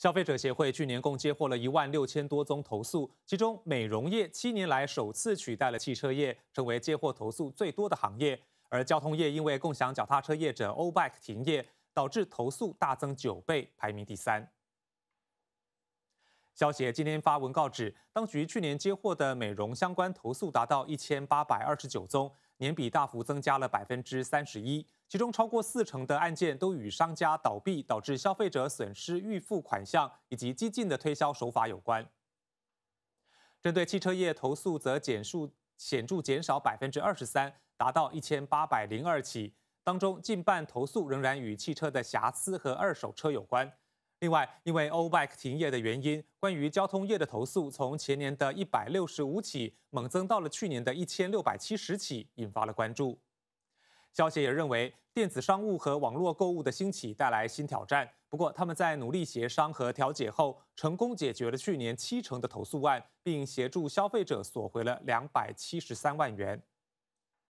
消费者协会去年共接获了一万六千多宗投诉，其中美容业七年来首次取代了汽车业，成为接获投诉最多的行业。而交通业因为共享脚踏车业者 OBIK 停业，导致投诉大增九倍，排名第三。消协今天发文告知，当局去年接获的美容相关投诉达到一千八百二十九宗，年比大幅增加了百分之三十一。其中超过四成的案件都与商家倒闭导致消费者损失预付款项以及激进的推销手法有关。针对汽车业投诉则减数显著减少百分之二十三，达到一千八百零二起，当中近半投诉仍然与汽车的瑕疵和二手车有关。另外，因为 o b i k 停业的原因，关于交通业的投诉从前年的一百六十五起猛增到了去年的一千六百七十起，引发了关注。消协也认为，电子商务和网络购物的兴起带来新挑战。不过，他们在努力协商和调解后，成功解决了去年七成的投诉案，并协助消费者索回了两百七十三万元。